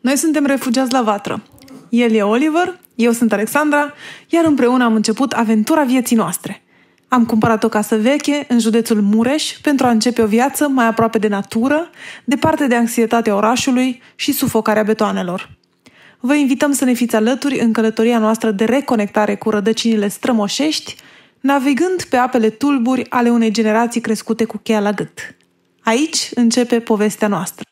Noi suntem refugiați la vatră. El e Oliver, eu sunt Alexandra, iar împreună am început aventura vieții noastre. Am cumpărat o casă veche în județul Mureș pentru a începe o viață mai aproape de natură, departe de anxietatea orașului și sufocarea betoanelor. Vă invităm să ne fiți alături în călătoria noastră de reconectare cu rădăcinile strămoșești, navigând pe apele tulburi ale unei generații crescute cu cheia la gât. Aici începe povestea noastră.